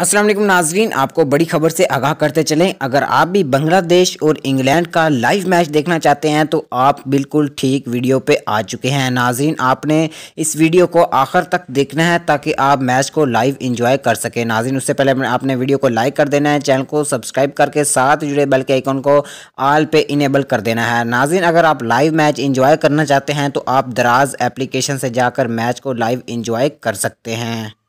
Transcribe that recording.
असलम नाजरीन आपको बड़ी खबर से आगाह करते चलें अगर आप भी बांग्लादेश और इंग्लैंड का लाइव मैच देखना चाहते हैं तो आप बिल्कुल ठीक वीडियो पे आ चुके हैं नाजरीन आपने इस वीडियो को आखिर तक देखना है ताकि आप मैच को लाइव इंजॉय कर सकें नाजरीन उससे पहले आपने वीडियो को लाइक कर देना है चैनल को सब्सक्राइब करके साथ जुड़े बेल के आइकॉन को आल पे इनेबल कर देना है नाजिन अगर आप लाइव मैच इंजॉय करना चाहते हैं तो आप दराज एप्लीकेशन से जाकर मैच को लाइव इंजॉय कर सकते हैं